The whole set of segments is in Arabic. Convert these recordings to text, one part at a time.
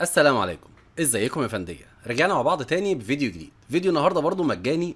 السلام عليكم ازيكم يا فنديه رجعنا مع بعض تاني بفيديو جديد فيديو النهارده برضه مجاني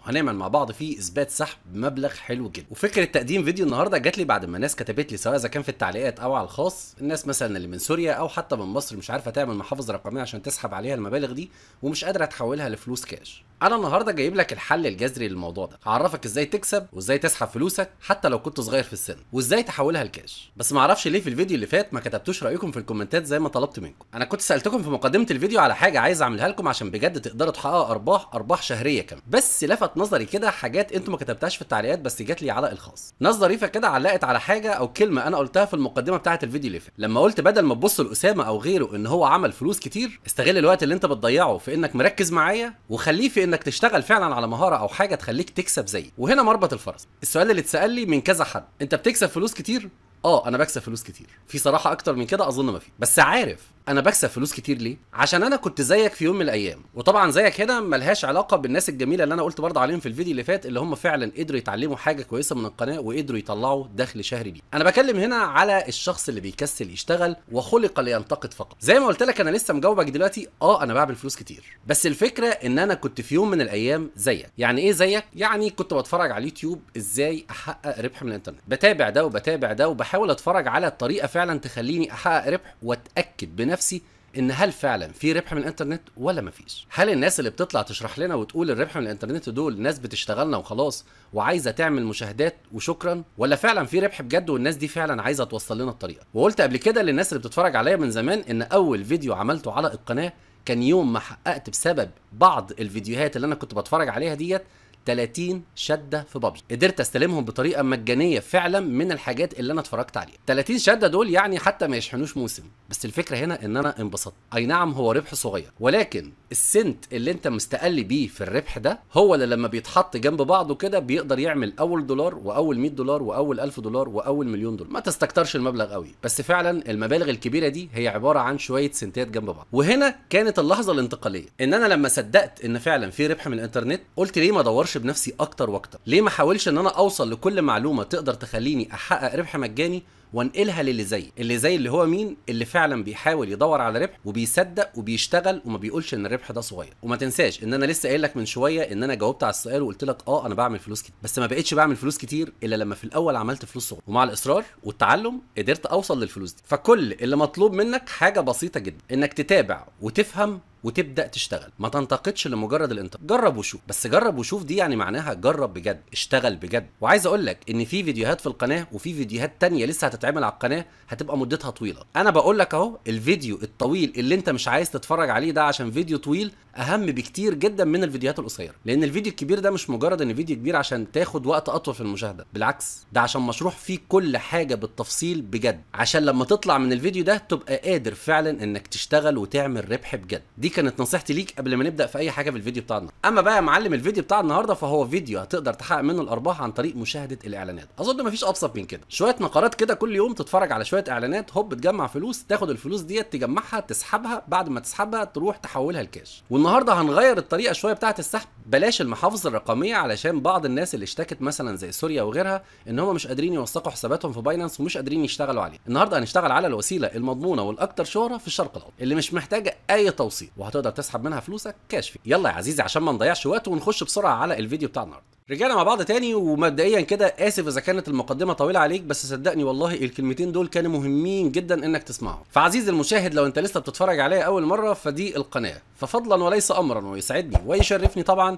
100% وهنعمل مع بعض فيه اثبات سحب بمبلغ حلو جدا وفكره تقديم فيديو النهارده جات لي بعد ما ناس كتبت لي سواء اذا كان في التعليقات او على الخاص الناس مثلا اللي من سوريا او حتى من مصر مش عارفه تعمل محافظ رقميه عشان تسحب عليها المبالغ دي ومش قادره تحولها لفلوس كاش انا النهارده جايب لك الحل الجذري للموضوع ده هعرفك ازاي تكسب وازاي تسحب فلوسك حتى لو كنت صغير في السن وازاي تحولها لكاش بس ما اعرفش ليه في الفيديو اللي فات ما كتبتوش رايكم في الكومنتات زي ما طلبت منكم انا كنت سالتكم في مقدمه الفيديو على حاجه عايز اعملها لكم عشان بجد تقدروا تحققوا ارباح ارباح شهريه كمان بس لفت نظري كده حاجات انتوا ما كتبتهاش في التعليقات بس جات لي على الخاص ناس ظريفه كده علقت على حاجه او كلمه انا قلتها في المقدمه بتاعه الفيديو اللي فات لما قلت بدل ما تبص لاسامه او غيره ان هو عمل فلوس كتير استغل الوقت اللي انت بتضيعه في انك مركز معايا وخليه في انك تشتغل فعلا على مهاره او حاجه تخليك تكسب زيي وهنا مربط الفرس السؤال اللي اتسال لي من كذا حد انت بتكسب فلوس كتير اه انا بكسب فلوس كتير في صراحه اكتر من كده اظن ما في بس عارف انا بكسب فلوس كتير ليه عشان انا كنت زيك في يوم من الايام وطبعا زيك هنا ملهاش علاقه بالناس الجميله اللي انا قلت برضه عليهم في الفيديو اللي فات اللي هم فعلا قدروا يتعلموا حاجه كويسه من القناه وقدروا يطلعوا دخل شهري بيه انا بكلم هنا على الشخص اللي بيكسل يشتغل وخلق لينتقد فقط زي ما قلت لك انا لسه مجاوبك دلوقتي اه انا بعمل فلوس كتير بس الفكره ان انا كنت في يوم من الايام زيك يعني ايه زيك يعني كنت بتفرج على اليوتيوب ازاي احقق ربح من الانترنت بتابع ده وبتابع ده وبحاول اتفرج على الطريقه فعلا تخليني احقق ربح واتاكد بنفسي نفسي ان هل فعلا في ربح من الانترنت ولا مفيش هل الناس اللي بتطلع تشرح لنا وتقول الربح من الانترنت دول ناس بتشتغلنا وخلاص وعايزه تعمل مشاهدات وشكرا ولا فعلا في ربح بجد والناس دي فعلا عايزه توصل لنا الطريقه وقلت قبل كده للناس اللي بتتفرج عليا من زمان ان اول فيديو عملته على القناه كان يوم ما حققت بسبب بعض الفيديوهات اللي انا كنت بتفرج عليها ديت 30 شده في ببجي قدرت استلمهم بطريقه مجانيه فعلا من الحاجات اللي انا اتفرجت عليها 30 شده دول يعني حتى ما يشحنوش موسم بس الفكره هنا ان انا انبسطت اي نعم هو ربح صغير ولكن السنت اللي انت مستقل بيه في الربح ده هو اللي لما بيتحط جنب بعضه كده بيقدر يعمل اول دولار واول 100 دولار واول 1000 دولار واول مليون دولار ما تستكترش المبلغ قوي بس فعلا المبالغ الكبيره دي هي عباره عن شويه سنتات جنب بعض وهنا كانت اللحظه الانتقاليه ان انا لما صدقت ان فعلا في ربح من الانترنت قلت ليه ما ادورش بنفسي اكتر واكتر ليه ما احاولش ان انا اوصل لكل معلومه تقدر تخليني احقق ربح مجاني وانقلها للي زي اللي زي اللي هو مين اللي فعلا بيحاول يدور على ربح وبيصدق وبيشتغل وما بيقولش ان الربح ده صغير وما تنساش ان انا لسه قايل لك من شويه ان انا جاوبت على السؤال وقلت لك اه انا بعمل فلوس كتير بس ما بقتش بعمل فلوس كتير الا لما في الاول عملت فلوس صغيره ومع الاصرار والتعلم قدرت اوصل للفلوس دي فكل اللي مطلوب منك حاجه بسيطه جدا انك تتابع وتفهم وتبدا تشتغل ما تنتقدش لمجرد الانتقاد جرب وشوف بس جرب وشوف دي يعني معناها جرب بجد اشتغل بجد وعايز اقول لك ان في فيديوهات في القناه وفي فيديوهات تانية لسه هتت هتتعمل على القناه هتبقى مدتها طويله انا بقول لك اهو الفيديو الطويل اللي انت مش عايز تتفرج عليه ده عشان فيديو طويل اهم بكتير جدا من الفيديوهات القصيره لان الفيديو الكبير ده مش مجرد ان فيديو كبير عشان تاخد وقت اطول في المشاهده بالعكس ده عشان مشروح فيه كل حاجه بالتفصيل بجد عشان لما تطلع من الفيديو ده تبقى قادر فعلا انك تشتغل وتعمل ربح بجد دي كانت نصيحتي ليك قبل ما نبدا في اي حاجه في الفيديو بتاع النهارده اما بقى يا معلم الفيديو بتاع النهارده فهو فيديو هتقدر تحقق منه الارباح عن طريق مشاهده الاعلانات اظن مفيش ابسط من كده شويه نقرات كده كل كل يوم تتفرج على شويه اعلانات هوب تجمع فلوس تاخد الفلوس ديت تجمعها تسحبها بعد ما تسحبها تروح تحولها لكاش والنهارده هنغير الطريقه شويه بتاعه السحب بلاش المحافظ الرقميه علشان بعض الناس اللي اشتكت مثلا زي سوريا وغيرها ان هم مش قادرين يوثقوا حساباتهم في بايننس ومش قادرين يشتغلوا عليه النهارده هنشتغل على الوسيله المضمونه والاكثر شهره في الشرق الاوسط اللي مش محتاجه اي توثيق وهتقدر تسحب منها فلوسك كاش في. يلا يا عزيزي عشان ما نضيعش وقت ونخش بسرعه على الفيديو بتاع النهارده رجعنا مع بعض تاني ومبدئيا كده اسف اذا كانت المقدمه طويله عليك بس صدقني والله الكلمتين دول كانوا مهمين جدا انك تسمعهم فعزيزي المشاهد لو انت لسه بتتفرج عليا اول مره فدي القناه ففضلا وليس امرا ويسعدني ويشرفني طبعا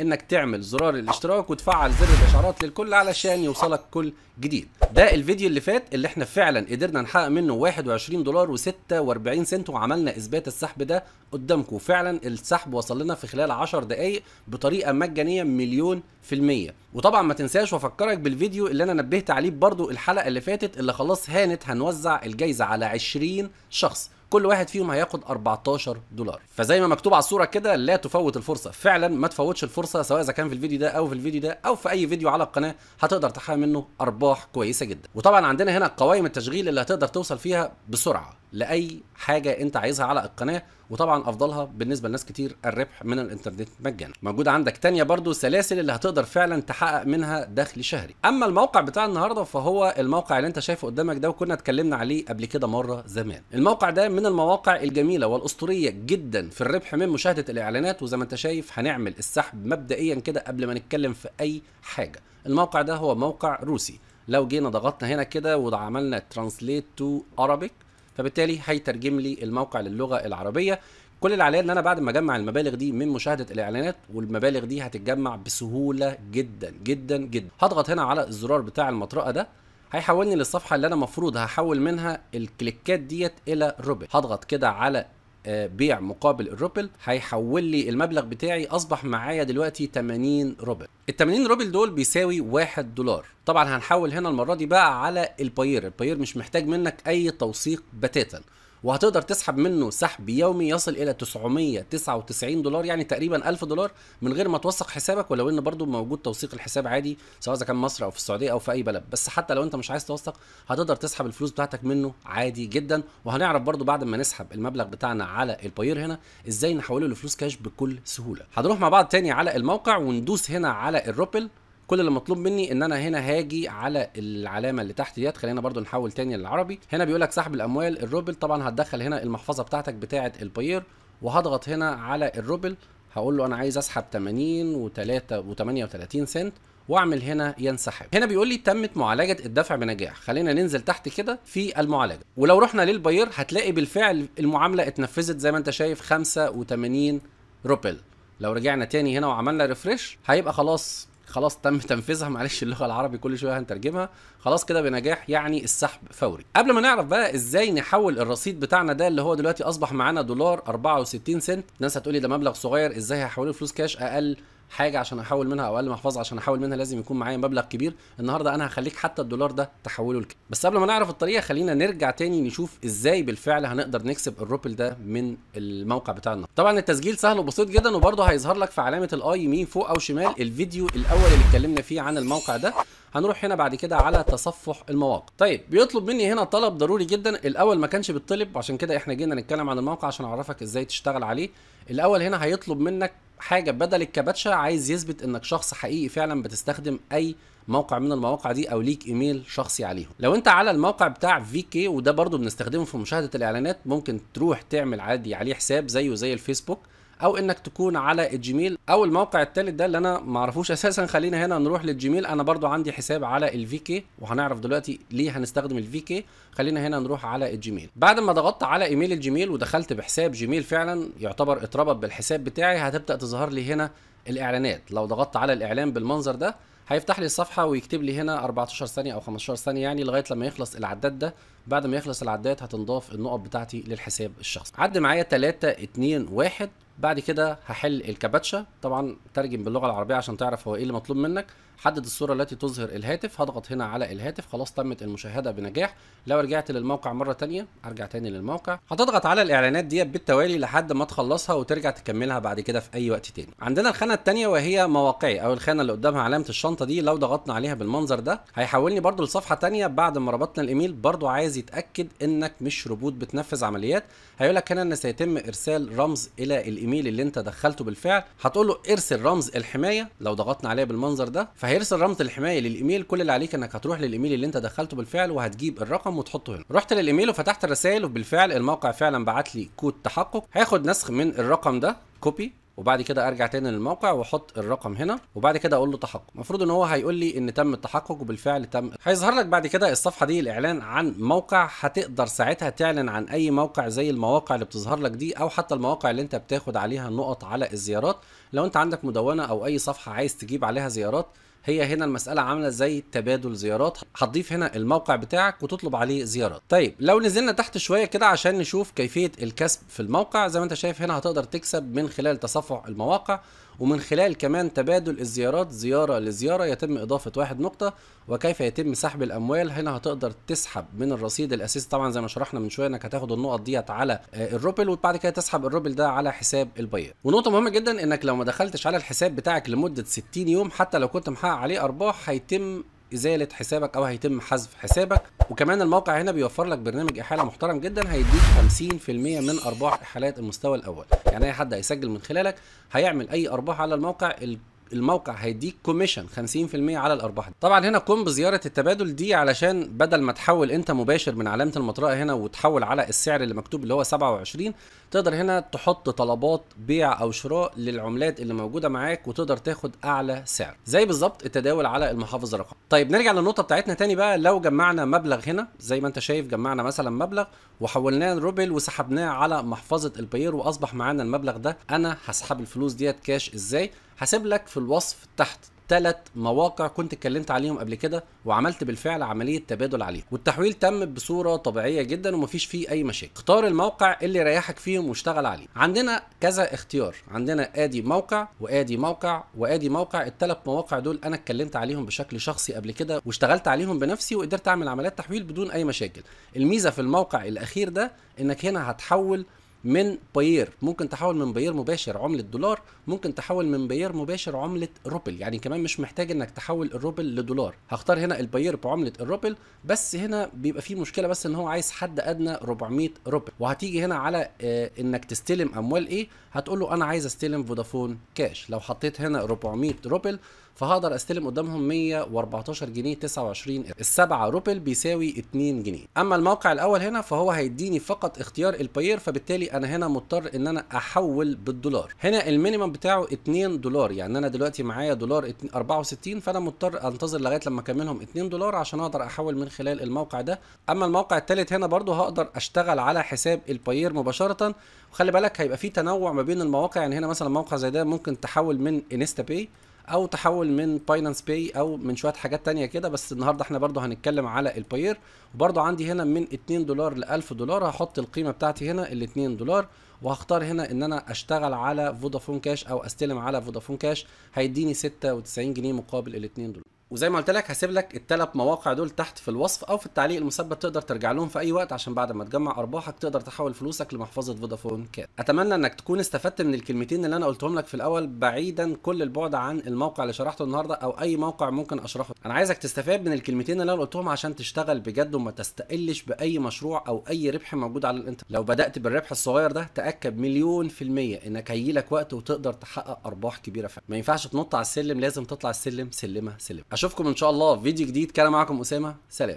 انك تعمل زرار الاشتراك وتفعل زر الاشعارات للكل علشان يوصلك كل جديد ده الفيديو اللي فات اللي احنا فعلا قدرنا نحقق منه 21 دولار و46 سنت وعملنا اثبات السحب ده قدامكم فعلا السحب وصل لنا في خلال 10 دقايق بطريقه مجانيه مليون في المية وطبعا ما تنساش وافكرك بالفيديو اللي انا نبهت عليه برضو الحلقه اللي فاتت اللي خلاص هانت هنوزع الجايزه على 20 شخص كل واحد فيهم هياخد 14 دولار فزي ما مكتوب على الصوره كده لا تفوت الفرصه فعلا ما تفوتش الفرصه فرصه سواء اذا كان في الفيديو ده او في الفيديو ده او في اي فيديو على القناه هتقدر تحقق منه ارباح كويسه جدا وطبعا عندنا هنا قوائم التشغيل اللي هتقدر توصل فيها بسرعه لاي حاجه انت عايزها على القناه وطبعا افضلها بالنسبه لناس كتير الربح من الانترنت مجانا موجود عندك تانية برضو سلاسل اللي هتقدر فعلا تحقق منها دخل شهري اما الموقع بتاع النهارده فهو الموقع اللي انت شايفه قدامك ده وكنا اتكلمنا عليه قبل كده مره زمان الموقع ده من المواقع الجميله والاسطوريه جدا في الربح من مشاهده الاعلانات وزي ما انت شايف هنعمل السحب مبدئيا كده قبل ما نتكلم في اي حاجه الموقع ده هو موقع روسي لو جينا ضغطنا هنا كده وعملنا ترانسليت تو عربيك فبالتالي هيترجم لي الموقع للغه العربيه كل اللي عليا ان انا بعد ما اجمع المبالغ دي من مشاهده الاعلانات والمبالغ دي هتتجمع بسهوله جدا جدا جدا هضغط هنا على الزرار بتاع المطرقه ده هيحولني للصفحه اللي انا المفروض هحول منها الكليكات ديت الى ربع هضغط كده على آه، بيع مقابل الروبل هيحول لي المبلغ بتاعي اصبح معايا دلوقتي 80 روبل ال 80 روبل دول بيساوي 1 دولار طبعا هنحول هنا المره دي بقى على الباير الباير مش محتاج منك اي توثيق بتاتا وهتقدر تسحب منه سحب يومي يصل الى 999 دولار يعني تقريبا 1000 دولار من غير ما توثق حسابك ولو ان برضو موجود توثيق الحساب عادي سواء اذا كان مصر او في السعوديه او في اي بلد بس حتى لو انت مش عايز توثق هتقدر تسحب الفلوس بتاعتك منه عادي جدا وهنعرف برضو بعد ما نسحب المبلغ بتاعنا على الباير هنا ازاي نحوله لفلوس كاش بكل سهوله هنروح مع بعض تاني على الموقع وندوس هنا على الروبل كل اللي مطلوب مني ان انا هنا هاجي على العلامه اللي تحت ديت خلينا برضو نحول تاني للعربي هنا بيقول لك سحب الاموال الروبل طبعا هتدخل هنا المحفظه بتاعتك بتاعه الباير وهضغط هنا على الروبل هقول له انا عايز اسحب 80 و3 و38 سنت واعمل هنا ينسحب هنا بيقول لي تمت معالجه الدفع بنجاح خلينا ننزل تحت كده في المعالجه ولو رحنا للباير هتلاقي بالفعل المعامله اتنفذت زي ما انت شايف 85 روبل لو رجعنا تاني هنا وعملنا ريفرش هيبقى خلاص خلاص تم تنفيذها معلش اللغه العربي كل شويه هنترجمها خلاص كده بنجاح يعني السحب فوري قبل ما نعرف بقى ازاي نحول الرصيد بتاعنا ده اللي هو دلوقتي اصبح معانا دولار 64 سنت ناس هتقولي ده مبلغ صغير ازاي هحوله فلوس كاش اقل حاجه عشان احول منها او اقل محفظه عشان احول منها لازم يكون معايا مبلغ كبير النهارده انا هخليك حتى الدولار ده تحوله لك بس قبل ما نعرف الطريقه خلينا نرجع تاني نشوف ازاي بالفعل هنقدر نكسب الروبل ده من الموقع بتاعنا طبعا التسجيل سهل وبسيط جدا وبرده هيظهر لك في علامه الاي يمين فوق او شمال الفيديو الاول اللي اتكلمنا فيه عن الموقع ده هنروح هنا بعد كده على تصفح المواقع طيب بيطلب مني هنا طلب ضروري جدا الاول ما كانش بيطلب عشان كده احنا جينا نتكلم عن الموقع عشان اعرفك ازاي تشتغل عليه الاول هنا هيطلب منك حاجه بدل الكباتشه عايز يثبت انك شخص حقيقي فعلا بتستخدم اي موقع من المواقع دي او ليك ايميل شخصي عليهم لو انت على الموقع بتاع في كي وده برضو بنستخدمه في مشاهده الاعلانات ممكن تروح تعمل عادي عليه حساب زيه زي الفيسبوك او انك تكون على الجيميل او الموقع الثالث ده اللي انا ما اعرفوش اساسا خلينا هنا نروح للجيميل انا برضو عندي حساب على الفي كي وهنعرف دلوقتي ليه هنستخدم الفي كي خلينا هنا نروح على الجيميل بعد ما ضغطت على ايميل الجيميل ودخلت بحساب جيميل فعلا يعتبر اتربط بالحساب بتاعي هتبدا تظهر لي هنا الاعلانات لو ضغطت على الاعلان بالمنظر ده هيفتح لي الصفحه ويكتب لي هنا 14 ثانيه او 15 ثانيه يعني لغايه لما يخلص العداد ده بعد ما يخلص العداد هتنضاف النقط بتاعتي للحساب الشخصي عد معايا 3 2 1 بعد كده هحل الكابتشا طبعا ترجم باللغه العربيه عشان تعرف هو ايه اللي مطلوب منك حدد الصورة التي تظهر الهاتف هضغط هنا على الهاتف خلاص تمت المشاهدة بنجاح لو رجعت للموقع مرة تانية ارجع تاني للموقع هتضغط على الاعلانات ديت بالتوالي لحد ما تخلصها وترجع تكملها بعد كده في اي وقت تاني عندنا الخانة التانية وهي مواقعي او الخانة اللي قدامها علامة الشنطة دي لو ضغطنا عليها بالمنظر ده هيحولني برضو لصفحة تانية بعد ما ربطنا الايميل برضو عايز يتأكد انك مش روبوت بتنفذ عمليات هيقول لك هنا ان سيتم ارسال رمز الى الايميل اللي انت دخلته بالفعل هتقول له ارسل رمز الحماية لو ضغطنا عليه بالمنظر ده فهيرسل رمز الحمايه للايميل كل اللي عليك انك هتروح للايميل اللي انت دخلته بالفعل وهتجيب الرقم وتحطه هنا رحت للايميل وفتحت الرسائل وبالفعل الموقع فعلا بعت لي كود تحقق هاخد نسخ من الرقم ده كوبي وبعد كده ارجع تاني للموقع واحط الرقم هنا وبعد كده اقول له تحقق المفروض ان هو هيقول لي ان تم التحقق وبالفعل تم هيظهر لك بعد كده الصفحه دي الاعلان عن موقع هتقدر ساعتها تعلن عن اي موقع زي المواقع اللي بتظهر لك دي او حتى المواقع اللي انت بتاخد عليها نقط على الزيارات لو انت عندك مدونه او اي صفحه عايز تجيب عليها زيارات هي هنا المساله عامله زي تبادل زيارات هتضيف هنا الموقع بتاعك وتطلب عليه زيارات طيب لو نزلنا تحت شويه كده عشان نشوف كيفيه الكسب في الموقع زي ما انت شايف هنا هتقدر تكسب من خلال تصفح المواقع ومن خلال كمان تبادل الزيارات زيارة لزيارة يتم إضافة واحد نقطة وكيف يتم سحب الأموال هنا هتقدر تسحب من الرصيد الأساسي طبعا زي ما شرحنا من شوية إنك هتاخد النقط ديت على آه، الروبل وبعد كده تسحب الروبل ده على حساب البيع ونقطة مهمة جدا إنك لو ما دخلتش على الحساب بتاعك لمدة 60 يوم حتى لو كنت محقق عليه أرباح هيتم ازاله حسابك او هيتم حذف حسابك وكمان الموقع هنا بيوفر لك برنامج احاله محترم جدا هيديك 50% من ارباح احالات المستوى الاول يعني اي حد هيسجل من خلالك هيعمل اي ارباح على الموقع الموقع هيديك كوميشن 50% على الارباح دي. طبعا هنا قم بزياره التبادل دي علشان بدل ما تحول انت مباشر من علامه المطرقه هنا وتحول على السعر اللي مكتوب اللي هو 27 تقدر هنا تحط طلبات بيع او شراء للعملات اللي موجوده معاك وتقدر تاخد اعلى سعر زي بالظبط التداول على المحافظ الرقمي طيب نرجع للنقطه بتاعتنا تاني بقى لو جمعنا مبلغ هنا زي ما انت شايف جمعنا مثلا مبلغ وحولناه لروبل وسحبناه على محفظه البير واصبح معانا المبلغ ده انا هسحب الفلوس ديت كاش ازاي هسيب لك في الوصف تحت ثلاث مواقع كنت اتكلمت عليهم قبل كده وعملت بالفعل عمليه تبادل عليهم والتحويل تم بصوره طبيعيه جدا ومفيش فيه اي مشاكل اختار الموقع اللي يريحك فيهم واشتغل عليه عندنا كذا اختيار عندنا ادي موقع وادي موقع وادي موقع الثلاث مواقع دول انا اتكلمت عليهم بشكل شخصي قبل كده واشتغلت عليهم بنفسي وقدرت اعمل عمليات تحويل بدون اي مشاكل الميزه في الموقع الاخير ده انك هنا هتحول من باير ممكن تحول من باير مباشر عمله دولار ممكن تحول من باير مباشر عمله روبل يعني كمان مش محتاج انك تحول الروبل لدولار هختار هنا الباير بعمله الروبل بس هنا بيبقى فيه مشكله بس ان هو عايز حد ادنى 400 روبل وهتيجي هنا على آه، انك تستلم اموال ايه هتقول له انا عايز استلم فودافون كاش لو حطيت هنا 400 روبل فهقدر استلم قدامهم 114 جنيه 29 السبعة روبل بيساوي 2 جنيه اما الموقع الاول هنا فهو هيديني فقط اختيار الباير فبالتالي انا هنا مضطر ان انا احول بالدولار هنا المينيمم بتاعه 2 دولار يعني انا دلوقتي معايا دولار 64 فانا مضطر انتظر لغايه لما اكملهم 2 دولار عشان اقدر احول من خلال الموقع ده اما الموقع الثالث هنا برضه هقدر اشتغل على حساب الباير مباشره وخلي بالك هيبقى في تنوع ما بين المواقع يعني هنا مثلا موقع زي ده ممكن تحول من انستا باي او تحول من باينانس باي او من شويه حاجات تانية كده بس النهارده احنا برضو هنتكلم على الباير وبرضو عندي هنا من 2 دولار ل 1000 دولار هحط القيمه بتاعتي هنا ال 2 دولار وهختار هنا ان انا اشتغل على فودافون كاش او استلم على فودافون كاش هيديني 96 جنيه مقابل ال 2 دولار وزي ما قلت لك هسيب لك الثلاث مواقع دول تحت في الوصف او في التعليق المثبت تقدر ترجع لهم في اي وقت عشان بعد ما تجمع ارباحك تقدر تحول فلوسك لمحفظه فودافون كاش اتمنى انك تكون استفدت من الكلمتين اللي انا قلتهم لك في الاول بعيدا كل البعد عن الموقع اللي شرحته النهارده او اي موقع ممكن اشرحه انا عايزك تستفاد من الكلمتين اللي انا قلتهم عشان تشتغل بجد وما تستقلش باي مشروع او اي ربح موجود على الانترنت لو بدات بالربح الصغير ده تاكد مليون في الميه انك هيجيلك وقت وتقدر تحقق ارباح كبيره فعلا ما ينفعش تنط على السلم لازم تطلع السلم سلمه سلمه اشوفكم ان شاء الله في فيديو جديد كان معاكم اسامه سلام